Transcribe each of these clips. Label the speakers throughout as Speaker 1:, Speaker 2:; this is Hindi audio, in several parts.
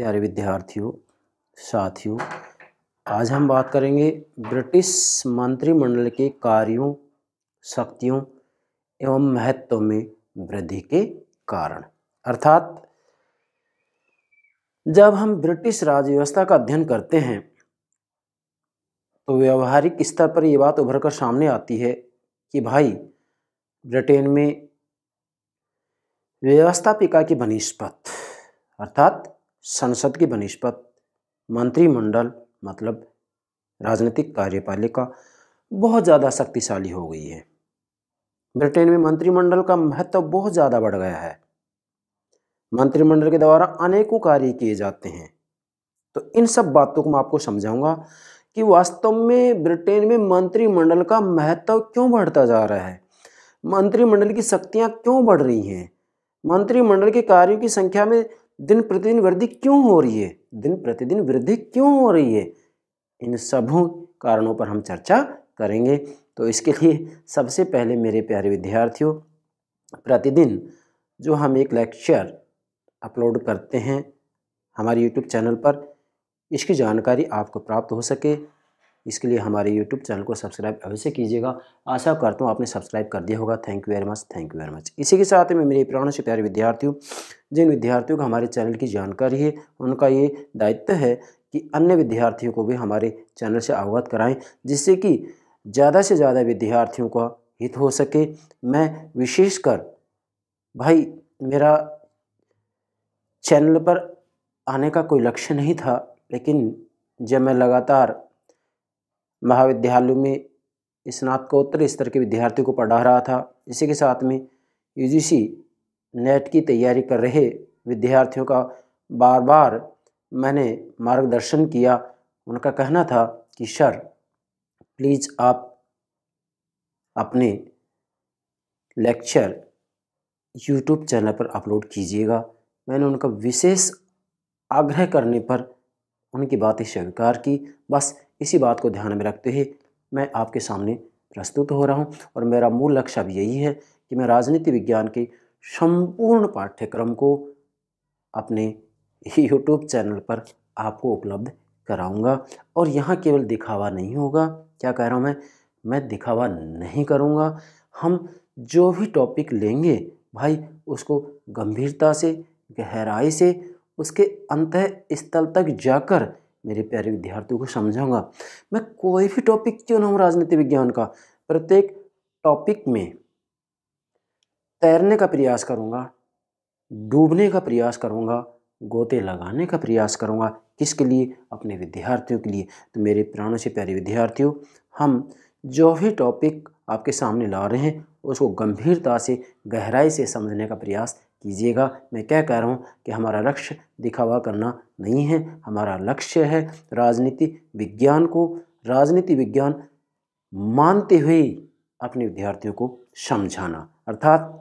Speaker 1: प्यारे विद्यार्थियों साथियों आज हम बात करेंगे ब्रिटिश मंत्रिमंडल के कार्यों शक्तियों एवं महत्व में वृद्धि के कारण अर्थात जब हम ब्रिटिश राज्य व्यवस्था का अध्ययन करते हैं तो व्यवहारिक स्तर पर यह बात उभर कर सामने आती है कि भाई ब्रिटेन में व्यवस्थापिका की बनिस्पत अर्थात संसद की बनिस्पत मंत्रिमंडल मतलब राजनीतिक कार्यपालिका बहुत ज़्यादा शक्तिशाली हो गई है ब्रिटेन में मंत्रिमंडल का महत्व बहुत ज़्यादा बढ़ गया है मंत्रिमंडल के द्वारा अनेकों कार्य किए जाते हैं तो इन सब बातों को मैं आपको समझाऊंगा कि वास्तव में ब्रिटेन में मंत्रिमंडल का महत्व क्यों बढ़ता जा रहा है मंत्रिमंडल की शक्तियाँ क्यों बढ़ रही हैं मंत्रिमंडल के कार्यों की संख्या में दिन प्रतिदिन वृद्धि क्यों हो रही है दिन प्रतिदिन वृद्धि क्यों हो रही है इन सबों कारणों पर हम चर्चा करेंगे तो इसके लिए सबसे पहले मेरे प्यारे विद्यार्थियों प्रतिदिन जो हम एक लेक्चर अपलोड करते हैं हमारे यूट्यूब चैनल पर इसकी जानकारी आपको प्राप्त हो सके इसके लिए हमारे यूट्यूब चैनल को सब्सक्राइब अवश्य कीजिएगा आशा करता हूँ आपने सब्सक्राइब कर दिया होगा thank you very much thank you very much इसी के साथ में मेरे प्राणों से प्यारे विद्यार्थियों जिन विद्यार्थियों को हमारे चैनल की जानकारी है उनका ये दायित्व है कि अन्य विद्यार्थियों को भी हमारे चैनल से अवगत कराएँ जिससे कि ज़्यादा से ज़्यादा विद्यार्थियों का हित हो सके मैं विशेषकर भाई मेरा चैनल पर आने का कोई लक्ष्य नहीं था लेकिन जब मैं लगातार महाविद्यालयों में स्नातकोत्तर स्तर के विद्यार्थियों को पढ़ा रहा था इसी के साथ में यूजीसी नेट e की तैयारी कर रहे विद्यार्थियों का बार बार मैंने मार्गदर्शन किया उनका कहना था कि सर प्लीज़ आप अपने लेक्चर यूट्यूब चैनल पर अपलोड कीजिएगा मैंने उनका विशेष आग्रह करने पर उनकी बातें स्वीकार की बस इसी बात को ध्यान में रखते हुए मैं आपके सामने प्रस्तुत हो रहा हूँ और मेरा मूल लक्ष्य अब यही है कि मैं राजनीति विज्ञान के संपूर्ण पाठ्यक्रम को अपने यूट्यूब चैनल पर आपको उपलब्ध कराऊंगा और यहाँ केवल दिखावा नहीं होगा क्या कह रहा हूँ मैं मैं दिखावा नहीं करूँगा हम जो भी टॉपिक लेंगे भाई उसको गंभीरता से गहराई से उसके अंत स्थल तक जाकर मेरे प्यारे विद्यार्थियों को समझाऊंगा मैं कोई भी टॉपिक क्यों ना हूँ राजनीति विज्ञान का प्रत्येक टॉपिक में तैरने का प्रयास करूँगा डूबने का प्रयास करूँगा गोते लगाने का प्रयास करूँगा किसके लिए अपने विद्यार्थियों के लिए तो मेरे प्राणों से प्यारे विद्यार्थियों हम जो भी टॉपिक आपके सामने ला रहे हैं उसको गंभीरता से गहराई से समझने का प्रयास कीजिएगा मैं क्या कह रहा हूँ कि हमारा लक्ष्य दिखावा करना नहीं है हमारा लक्ष्य है राजनीति विज्ञान को राजनीति विज्ञान मानते हुए अपने विद्यार्थियों को समझाना अर्थात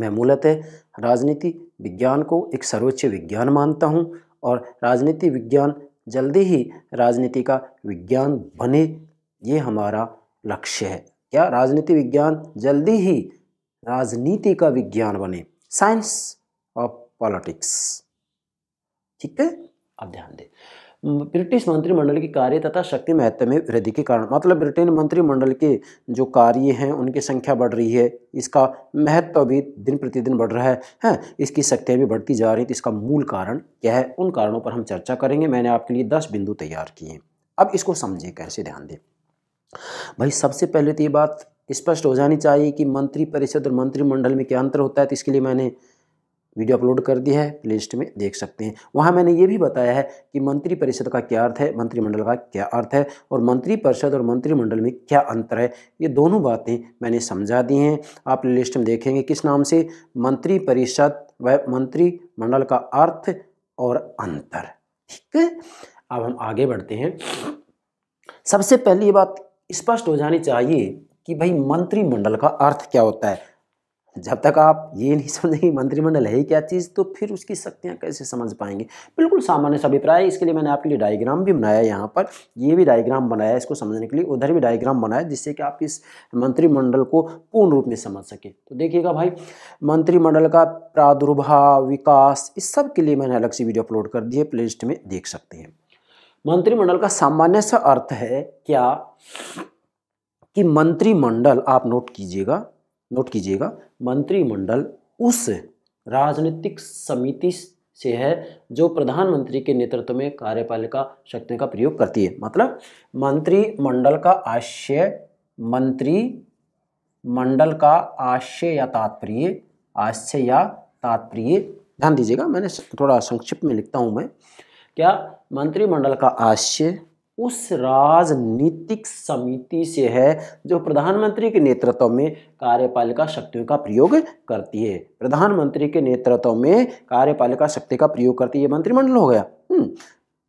Speaker 1: मैं मूलतः राजनीति विज्ञान को एक सर्वोच्च विज्ञान मानता हूँ और राजनीति विज्ञान जल्दी ही राजनीति का विज्ञान बने ये हमारा लक्ष्य है क्या राजनीति विज्ञान जल्दी ही राजनीति का विज्ञान बने साइंस ऑफ पॉलिटिक्स ठीक है अब ध्यान दें ब्रिटिश मंत्रिमंडल के कार्य तथा शक्ति महत्व में वृद्धि के कारण मतलब ब्रिटेन मंत्रिमंडल के जो कार्य हैं उनकी संख्या बढ़ रही है इसका महत्व भी दिन प्रतिदिन बढ़ रहा है हैं हाँ, इसकी शक्तियाँ भी बढ़ती जा रही हैं तो इसका मूल कारण क्या है उन कारणों पर हम चर्चा करेंगे मैंने आपके लिए दस बिंदु तैयार किए हैं अब इसको समझे कैसे ध्यान दें भाई सबसे पहले तो ये बात स्पष्ट हो जानी चाहिए कि मंत्री परिषद और मंत्रिमंडल में क्या अंतर होता है तो इसके लिए मैंने वीडियो अपलोड कर दिया है प्ले में देख सकते हैं वहाँ मैंने ये भी बताया है कि मंत्री परिषद का क्या अर्थ है मंत्रिमंडल का क्या अर्थ है और मंत्री परिषद और मंत्रिमंडल में क्या अंतर है ये दोनों बातें मैंने समझा दी हैं आप प्ले में देखेंगे किस नाम से मंत्री परिषद व मंत्रिमंडल का अर्थ और अंतर ठीक है अब हम आगे बढ़ते हैं सबसे पहली बात स्पष्ट हो जानी चाहिए कि भाई मंत्रिमंडल का अर्थ क्या होता है जब तक आप ये नहीं समझेंगे मंत्रिमंडल है क्या चीज़ तो फिर उसकी शक्तियाँ कैसे समझ पाएंगे बिल्कुल सामान्य सा अभिप्राय इसके लिए मैंने आपके लिए डायग्राम भी बनाया यहाँ पर ये भी डायग्राम बनाया इसको समझने के लिए उधर भी डायग्राम बनाया जिससे कि आप इस मंत्रिमंडल को पूर्ण रूप में समझ सकें तो देखिएगा भाई मंत्रिमंडल का प्रादुर्भाव विकास इस सब के लिए मैंने अलग से वीडियो अपलोड कर दी है प्ले में देख सकते हैं मंत्रिमंडल का सामान्य सा अर्थ है क्या कि मंत्रिमंडल आप नोट कीजिएगा नोट कीजिएगा मंत्रिमंडल उस राजनीतिक समिति से है जो प्रधानमंत्री के नेतृत्व में कार्यपालिका शक्ति का प्रयोग करती है मतलब मंत्रिमंडल का आशय मंत्री मंडल का आशय या तात्पर्य आशय या तात्पर्य ध्यान दीजिएगा मैंने थोड़ा संक्षिप्त में लिखता हूँ मैं क्या मंत्रिमंडल का आशय उस राजनीतिक समिति से है जो प्रधानमंत्री के नेतृत्व में कार्यपालिका शक्तियों का प्रयोग करती है प्रधानमंत्री के नेतृत्व में कार्यपालिका शक्ति का प्रयोग करती है मंत्रिमंडल हो गया हम्म,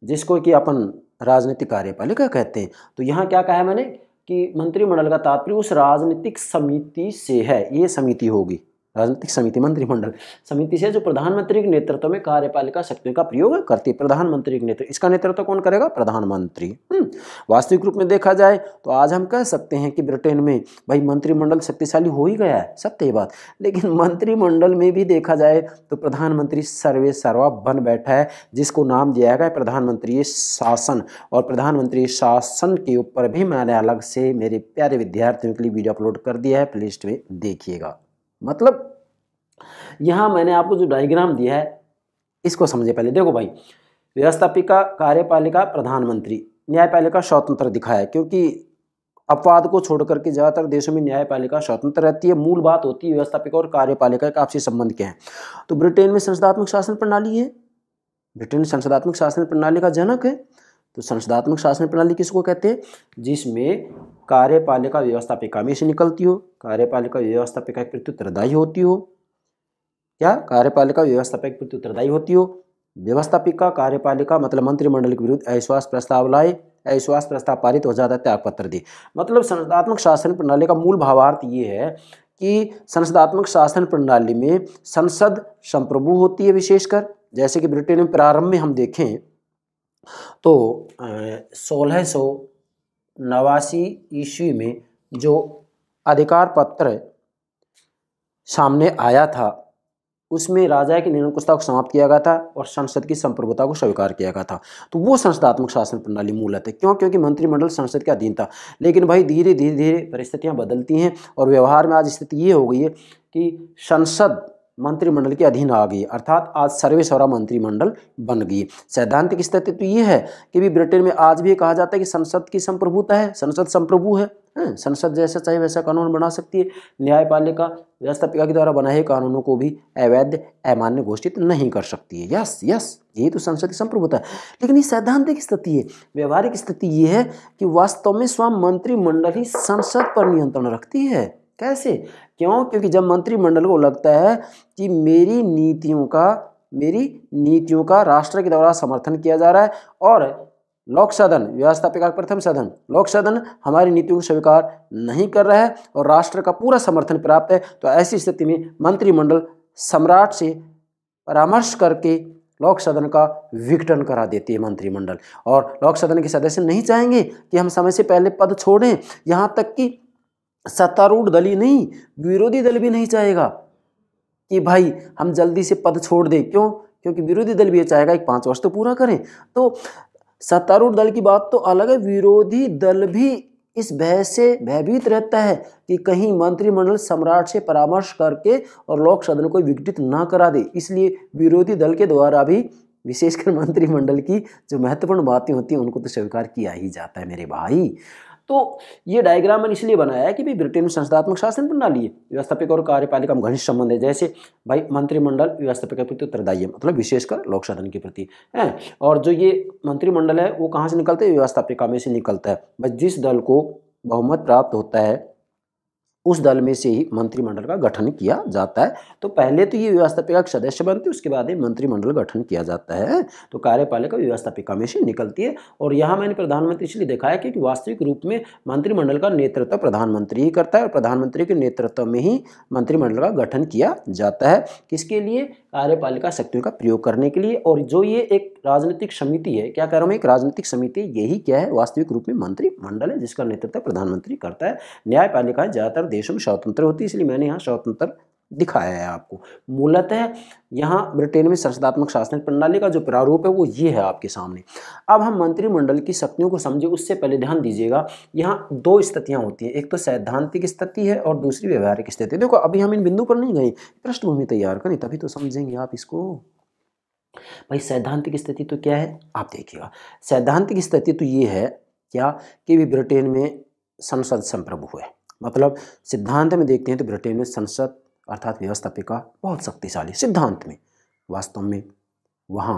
Speaker 1: जिसको कि अपन राजनीतिक कार्यपालिका कहते हैं तो यहाँ क्या कहा है मैंने कि मंत्रिमंडल का तात्पर्य उस राजनीतिक समिति से है ये समिति होगी राजनीतिक समिति मंत्रिमंडल समिति से जो प्रधानमंत्री के नेतृत्व में कार्यपालिका शक्तियों का प्रयोग करती है प्रधानमंत्री के नेतृत्व इसका नेतृत्व कौन करेगा प्रधानमंत्री हम्म, वास्तविक रूप में देखा जाए तो आज हम कह सकते हैं कि ब्रिटेन में भाई मंत्रिमंडल शक्तिशाली हो ही गया है सत्य ही बात लेकिन मंत्रिमंडल में भी देखा जाए तो प्रधानमंत्री सर्वे सर्वा बन बैठा है जिसको नाम दिया गया प्रधानमंत्री शासन और प्रधानमंत्री शासन के ऊपर भी मैंने अलग से मेरे प्यारे विद्यार्थियों के लिए वीडियो अपलोड कर दिया है प्लेलिस्ट में देखिएगा मतलब यहाँ मैंने आपको जो डायग्राम दिया है इसको समझे पहले देखो भाई व्यवस्थापिका कार्यपालिका प्रधानमंत्री न्यायपालिका स्वतंत्र दिखाया क्योंकि अपवाद को छोड़कर के ज़्यादातर देशों में न्यायपालिका स्वतंत्र रहती है मूल बात होती है व्यवस्थापिका और कार्यपालिका का आपसी संबंध क्या है तो ब्रिटेन में संसदात्मक शासन प्रणाली है ब्रिटेन संसदात्मक शासन प्रणाली का जनक है तो संसदात्मक शासन प्रणाली किसको कहते हैं जिसमें कार्यपालिका व्यवस्थापिका में से निकलती हो कार्यपालिका व्यवस्थापिका के प्रति उत्तरदायी होती हो क्या कार्यपालिका व्यवस्थापक प्रति उत्तरदायी होती हो व्यवस्थापिका कार्यपालिका मतलब मंत्रिमंडल के विरुद्ध अविश्वास प्रस्ताव लाए अविश्वास प्रस्ताव पारित हो जाता है त्यागपत्र दे मतलब संस्थात्मक शासन प्रणाली का मूल भावार्थ ये है कि संसदात्मक शासन प्रणाली में संसद संप्रभु होती है विशेषकर जैसे कि ब्रिटेन में प्रारंभ में हम देखें तो सोलह सौ नवासी ईस्वी में जो अधिकार पत्र सामने आया था उसमें राजा की निरंकुशता को समाप्त किया गया था और संसद की संप्रभुता को स्वीकार किया गया था तो वो संसदात्मक शासन प्रणाली मूलत है क्यों क्योंकि मंत्रिमंडल संसद के अधीन था लेकिन भाई धीरे धीरे धीरे परिस्थितियाँ बदलती हैं और व्यवहार में आज स्थिति ये हो गई है कि संसद मंत्रिमंडल के अधीन आ गई अर्थात आज सर्वेसवरा मंत्रिमंडल बन गई सैद्धांतिक स्थिति तो ये है कि भी ब्रिटेन में आज भी कहा जाता है कि संसद की संप्रभुता है संसद संप्रभु है संसद जैसा चाहे वैसा कानून बना सकती है न्यायपालिका व्यवस्थापिका के द्वारा बनाए कानूनों को भी अवैध अमान्य घोषित नहीं कर सकती है यस यस ये तो संसद की संप्रभुता है लेकिन ये सैद्धांतिक स्थिति है व्यवहारिक स्थिति ये है कि वास्तव में स्वयं मंत्रिमंडल ही संसद पर नियंत्रण रखती है कैसे क्यों क्योंकि जब मंत्रिमंडल को लगता है कि मेरी नीतियों का मेरी नीतियों का राष्ट्र के द्वारा समर्थन किया जा रहा है और लोक सदन व्यवस्थापिका प्रथम सदन लोक सदन हमारी नीतियों को स्वीकार नहीं कर रहा है और राष्ट्र का पूरा समर्थन प्राप्त है तो ऐसी स्थिति में मंत्रिमंडल सम्राट से परामर्श करके लोक सदन का विघटन करा देती है मंत्रिमंडल और लोक सदन के सदस्य नहीं चाहेंगे कि हम समय से पहले पद छोड़ें यहाँ तक कि सत्तारूढ़ दल ही नहीं विरोधी दल भी नहीं चाहेगा कि भाई हम जल्दी से पद छोड़ दें क्यों क्योंकि विरोधी दल भी ये चाहेगा एक पाँच वर्ष तो पूरा करें तो सत्तारूढ़ दल की बात तो अलग है विरोधी दल भी इस भय से भयभीत रहता है कि कहीं मंत्रिमंडल सम्राट से परामर्श करके और लोक सदन को विघटित ना करा दे इसलिए विरोधी दल के द्वारा भी विशेषकर मंत्रिमंडल की जो महत्वपूर्ण बातें होती हैं उनको तो स्वीकार किया ही जाता है मेरे भाई तो ये डायग्राम मैंने इसलिए बनाया है कि भाई ब्रिटेन में संस्थात्मक शासन प्रणाली है व्यवस्थापिक और कार्यपालिका में घनिष्ठ संबंध है जैसे भाई मंत्रिमंडल व्यवस्थापिक के प्रति उत्तरदायी है मतलब विशेषकर लोक सदन के प्रति है और जो ये मंत्रिमंडल है वो कहाँ से निकलता है व्यवस्थापिका में से निकलता है बस जिस दल को बहुमत प्राप्त होता है उस दल में से ही मंत्रिमंडल का गठन किया जाता है तो पहले तो ये व्यवस्थापिका का सदस्य बनते हैं उसके बाद ही मंत्रिमंडल गठन किया जाता है तो कार्यपालिका व्यवस्थापिका में से निकलती है और यहाँ मैंने प्रधानमंत्री इसलिए देखा है क्योंकि वास्तविक रूप में मंत्रिमंडल का नेतृत्व प्रधानमंत्री ही करता है और प्रधानमंत्री के नेतृत्व में ही मंत्रिमंडल का गठन किया जाता है किसके लिए कार्यपालिका शक्तियों का प्रयोग करने के लिए और जो ये एक राजनीतिक समिति है क्या कह रहा हूँ एक राजनीतिक समिति यही क्या है वास्तविक रूप में मंत्रिमंडल है जिसका नेतृत्व प्रधानमंत्री करता है न्यायपालिका ज़्यादातर देशों में स्वतंत्र होती है इसलिए मैंने यहाँ स्वतंत्र दिखाया है आपको मूलतः यहाँ ब्रिटेन में संसदात्मक शासन प्रणाली का जो प्रारूप है वो ये है आपके सामने अब हम मंत्रिमंडल की शक्तियों को समझे उससे पहले ध्यान दीजिएगा यहाँ दो स्थितियाँ होती हैं एक तो सैद्धांतिक स्थिति है और दूसरी व्यवहारिक स्थिति देखो अभी हम इन बिंदु पर नहीं गए पृष्ठभूमि तैयार करें तभी तो समझेंगे आप इसको भाई सैद्धांतिक स्थिति तो क्या है आप देखिएगा सैद्धांतिक स्थिति तो ये है क्या कि भी ब्रिटेन में संसद संप्रभु है मतलब सिद्धांत में देखते हैं तो ब्रिटेन में संसद अर्थात व्यवस्थापिका बहुत शक्तिशाली सिद्धांत में वास्तव में वहाँ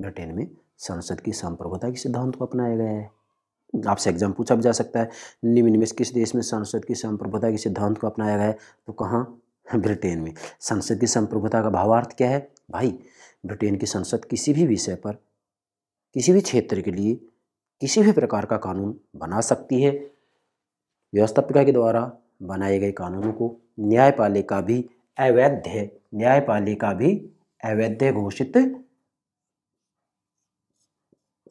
Speaker 1: ब्रिटेन में संसद की संप्रभुता के सिद्धांत को अपनाया गया है आपसे एग्जाम पूछा भी जा सकता है निम्न में किस देश में संसद की संप्रभुता के सिद्धांत को अपनाया गया है तो कहाँ ब्रिटेन में संसद की संप्रभुता का भावार्थ क्या है भाई ब्रिटेन की संसद किसी भी विषय पर किसी भी क्षेत्र के लिए किसी भी प्रकार का कानून बना सकती है व्यवस्थापिका के द्वारा बनाए गए कानूनों को न्यायपालिका भी अवैध न्यायपालिका भी अवैध घोषित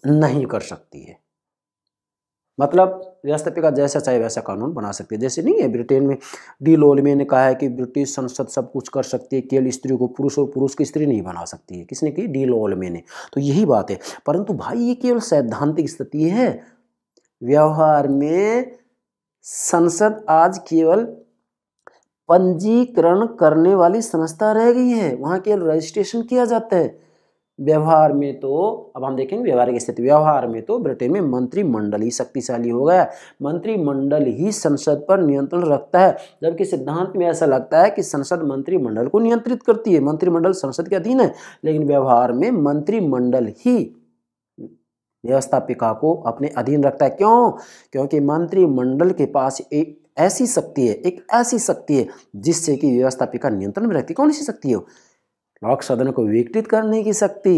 Speaker 1: नहीं कर सकती है मतलब व्यवस्थापिका जैसा चाहे वैसा कानून बना सकती है जैसे नहीं है ब्रिटेन में डी लोलमे ने कहा है कि ब्रिटिश संसद सब कुछ कर सकती है केवल स्त्री को पुरुष और पुरुष की स्त्री नहीं बना सकती है किसने कही डी लोलमे ने तो यही बात है परंतु भाई ये केवल सैद्धांतिक स्थिति है व्यवहार में संसद आज केवल पंजीकरण करने वाली संस्था रह गई है वहाँ केवल रजिस्ट्रेशन किया जाता है व्यवहार में तो अब हम देखेंगे व्यवहार की स्थिति व्यवहार में तो ब्रिटेन में मंत्रिमंडल ही शक्तिशाली हो गया मंत्रिमंडल ही संसद पर नियंत्रण रखता है जबकि सिद्धांत में ऐसा लगता है कि संसद मंत्रिमंडल को नियंत्रित करती है मंत्रिमंडल संसद के अधीन है लेकिन व्यवहार में मंत्रिमंडल ही व्यवस्थापिका को अपने अधीन रखता है क्यों क्योंकि मंत्रिमंडल के पास एक ऐसी शक्ति है एक ऐसी शक्ति है जिससे कि व्यवस्थापिका नियंत्रण में रहती कौन सी शक्ति हो लोक सदन को विघटित करने की शक्ति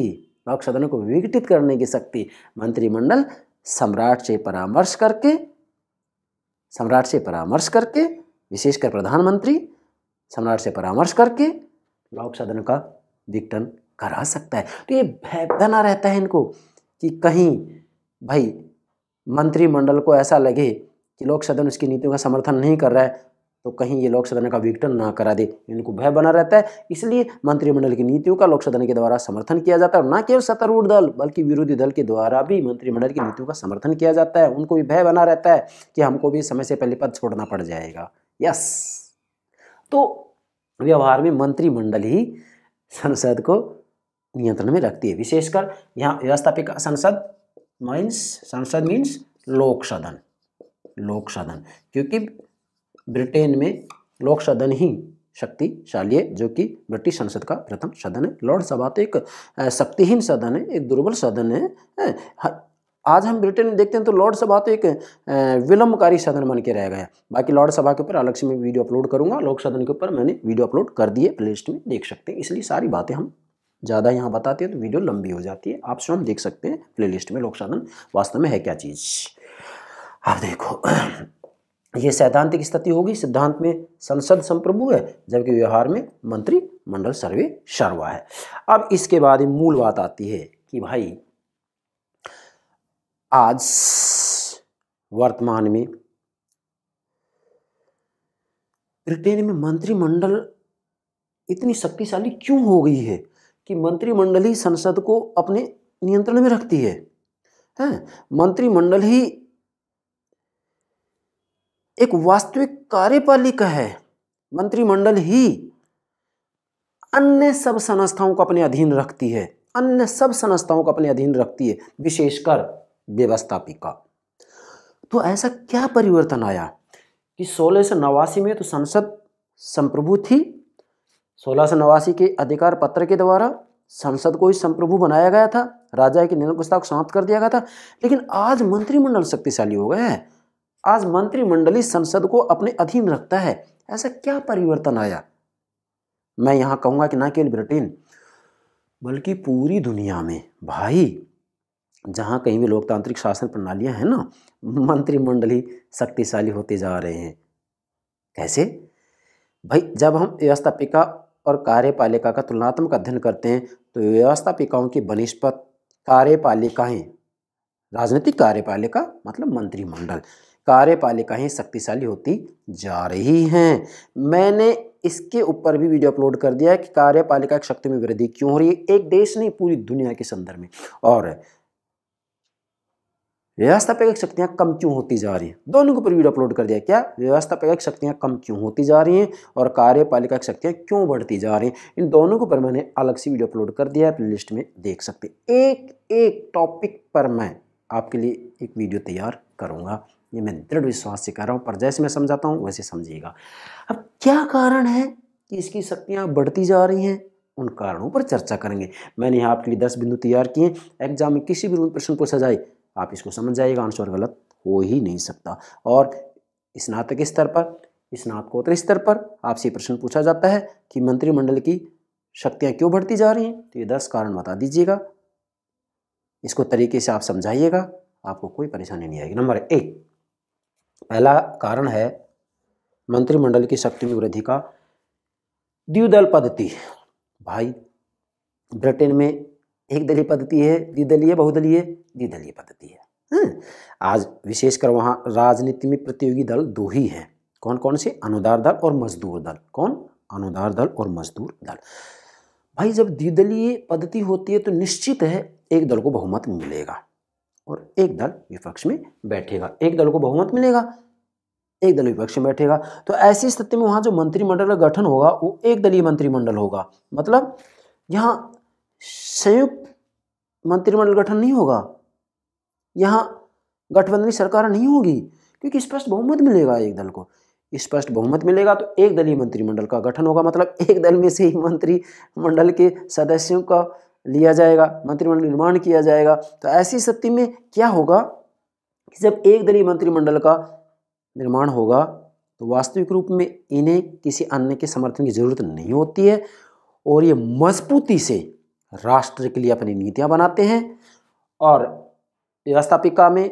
Speaker 1: लोक सदन को विघटित करने की शक्ति मंत्रिमंडल सम्राट से परामर्श करके सम्राट से परामर्श करके विशेषकर प्रधानमंत्री सम्राट से परामर्श करके लोक सदन का विघटन करा सकता है तो ये बना रहता है इनको कि कहीं भाई मंत्रिमंडल को ऐसा लगे कि लोक सदन उसकी नीतियों का समर्थन नहीं कर रहा है तो कहीं ये लोक सदन का विघटन ना करा दे इनको भय बना रहता है इसलिए मंत्रिमंडल की नीतियों का लोक सदन के द्वारा समर्थन किया जाता है और न केवल सत्तारूढ़ दल बल्कि विरोधी दल के द्वारा भी मंत्रिमंडल की नीतियों का समर्थन किया जाता है उनको भी भय बना रहता है कि हमको भी समय से पहले पद छोड़ना पड़ जाएगा यस तो व्यवहार में मंत्रिमंडल ही संसद को नियंत्रण में रखती है विशेषकर यहाँ व्यवस्थापिक संसद मीन्स संसद मीन्स लोक सदन लोक सदन क्योंकि ब्रिटेन में लोक सदन ही शक्तिशाली है जो कि ब्रिटिश संसद का प्रथम सदन है लॉर्ड सभा तो एक शक्तिहीन सदन है एक दुर्बल सदन है आज हम ब्रिटेन में देखते हैं तो लॉर्ड सभा तो एक विलंबकारी सदन बन के रह गया बाकी लॉर्ड सभा के ऊपर अलग से मैं वीडियो अपलोड करूंगा लोक सदन के ऊपर मैंने वीडियो अपलोड कर दिए प्लेलिस्ट में देख सकते हैं इसलिए सारी बातें हम ज़्यादा यहाँ बताते हैं तो वीडियो लंबी हो जाती है आप स्वयं देख सकते हैं प्लेलिस्ट में लोक साधन वास्तव में है क्या चीज़ आप देखो ये सैद्धांतिक स्थिति होगी सिद्धांत में संसद संप्रभु है जबकि व्यवहार में मंत्री मंडल सर्वे सर्वा है अब इसके बाद मूल बात आती है कि भाई आज वर्तमान में ब्रिटेन में मंत्रिमंडल इतनी शक्तिशाली क्यों हो गई है कि मंत्रिमंडल ही संसद को अपने नियंत्रण में रखती है मंत्रिमंडल ही एक वास्तविक कार्यपालिका है मंत्रिमंडल ही अन्य सब संस्थाओं को अपने अधीन रखती है अन्य सब संस्थाओं को अपने अधीन रखती है विशेषकर व्यवस्थापिका तो ऐसा क्या परिवर्तन आया कि सोलह सौ नवासी में तो संसद संप्रभु थी सोलह सौ नवासी के अधिकार पत्र के द्वारा संसद को ही संप्रभु बनाया गया था राजा के निरंकुशता को समाप्त कर दिया गया था लेकिन आज मंत्रिमंडल शक्तिशाली हो गया है आज मंत्रिमंडली संसद को अपने अधीन रखता है ऐसा क्या परिवर्तन आया मैं यहाँ कहूंगा कि ना केवल ब्रिटेन बल्कि पूरी दुनिया में भाई जहां कहीं भी लोकतांत्रिक शासन प्रणालियां हैं ना मंत्रिमंडली शक्तिशाली होते जा रहे हैं कैसे भाई जब हम व्यवस्थापिका और कार्यपालिका का तुलनात्मक अध्ययन करते हैं तो व्यवस्थापिकाओं की बनस्पत कार्यपालिकाएं राजनीतिक कार्यपालिका मतलब मंत्रिमंडल कार्यपालिकाएं शक्तिशाली होती जा रही हैं मैंने इसके ऊपर भी वीडियो अपलोड कर दिया है कि कार्यपालिका की शक्ति में वृद्धि क्यों हो रही है एक देश नहीं पूरी दुनिया के संदर्भ में और व्यवस्था शक्तियाँ कम क्यों होती जा रही हैं दोनों के ऊपर वीडियो अपलोड कर दिया क्या व्यवस्था शक्तियाँ कम क्यों होती जा रही हैं और कार्यपालिका की शक्तियाँ क्यों बढ़ती जा रही हैं इन दोनों के ऊपर मैंने अलग से वीडियो अपलोड कर दिया है प्ले लिस्ट में देख सकते एक एक टॉपिक पर मैं आपके लिए एक वीडियो तैयार करूँगा ये मैं दृढ़ विश्वास से कह रहा हूँ पर जैसे मैं समझाता हूँ वैसे समझिएगा अब क्या कारण है कि इसकी शक्तियाँ बढ़ती जा रही हैं उन कारणों पर चर्चा करेंगे मैंने यहाँ आपके लिए दस बिंदु तैयार किए एग्जाम में किसी भी प्रश्न पूछा जाए आप इसको समझ जाइएगा आंसर गलत हो ही नहीं सकता और स्नातक स्तर पर स्नातकोत्तर स्तर पर आपसे प्रश्न पूछा जाता है कि मंत्रिमंडल की शक्तियाँ क्यों बढ़ती जा रही हैं तो ये दस कारण बता दीजिएगा इसको तरीके से आप समझाइएगा आपको कोई परेशानी नहीं आएगी नंबर एक पहला कारण है मंत्रिमंडल की शक्ति में वृद्धि का द्विदल पद्धति भाई ब्रिटेन में एक दलीय पद्धति है द्विदलीय बहुदलीय द्विदलीय पद्धति है हम्म, आज विशेषकर वहाँ राजनीति में प्रतियोगी दल दो ही हैं कौन कौन से अनुदार दल और मजदूर दल कौन अनुदार दल और मजदूर दल भाई जब द्विदलीय पद्धति होती है तो निश्चित है एक दल को बहुमत मिलेगा और एक दल विपक्ष में बैठेगा एक दल को बहुमत मिलेगा एक दल विपक्ष में बैठेगा तो ऐसी स्थिति में वहाँ जो मंत्रिमंडल का गठन होगा वो एक दलीय मंत्रिमंडल होगा मतलब यहाँ संयुक्त मंत्रिमंडल गठन नहीं होगा यहाँ गठबंधनी सरकार नहीं होगी क्योंकि स्पष्ट बहुमत मिलेगा एक दल को स्पष्ट बहुमत मिलेगा तो एक दलीय मंत्रिमंडल का गठन होगा मतलब एक दल में से ही मंत्रिमंडल के सदस्यों का लिया जाएगा मंत्रिमंडल निर्माण किया जाएगा तो ऐसी स्थिति में क्या होगा कि जब एक दलीय मंत्रिमंडल का निर्माण होगा तो वास्तविक रूप में इन्हें किसी अन्य के समर्थन की जरूरत नहीं होती है और ये मजबूती से राष्ट्र के लिए अपनी नीतियाँ बनाते हैं और व्यवस्थापिका में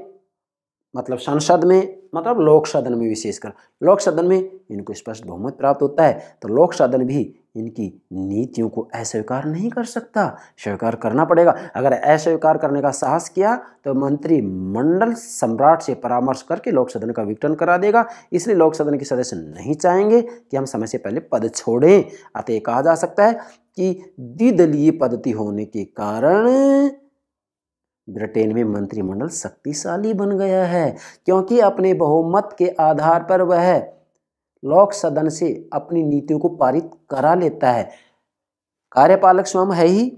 Speaker 1: मतलब संसद में मतलब लोक सदन में विशेषकर लोक सदन में इनको स्पष्ट बहुमत प्राप्त होता है तो लोक सदन भी इनकी नीतियों को अस्वीकार नहीं कर सकता स्वीकार करना पड़ेगा अगर अस्वीकार करने का साहस किया तो मंत्रिमंडल सम्राट से परामर्श करके लोक सदन का विघटन करा देगा इसलिए लोक सदन के सदस्य नहीं चाहेंगे कि हम समय से पहले पद छोड़ें अतः कहा जा सकता है कि द्विदलीय पद्धति होने के कारण ब्रिटेन में मंत्रिमंडल शक्तिशाली बन गया है क्योंकि अपने बहुमत के आधार पर वह लोक सदन से अपनी नीतियों को पारित करा लेता है कार्यपालक स्वयं है ही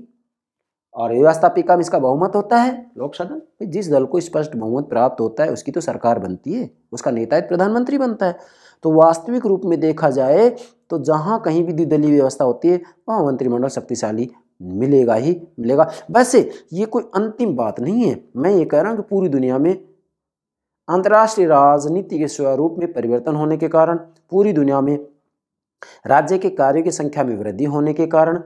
Speaker 1: और व्यवस्थापिका में इसका बहुमत होता है लोक सदन जिस दल को स्पष्ट बहुमत प्राप्त होता है उसकी तो सरकार बनती है उसका नेता प्रधानमंत्री बनता है तो वास्तविक रूप में देखा जाए तो जहाँ कहीं भी द्विदलीय व्यवस्था होती है वहाँ मंत्रिमंडल शक्तिशाली मिलेगा ही मिलेगा वैसे ये कोई अंतिम बात नहीं है मैं ये कह रहा हूँ कि पूरी दुनिया में अंतर्राष्ट्रीय राजनीति के स्वरूप में परिवर्तन होने के कारण पूरी दुनिया में राज्य के कार्यों की संख्या में वृद्धि होने के कारण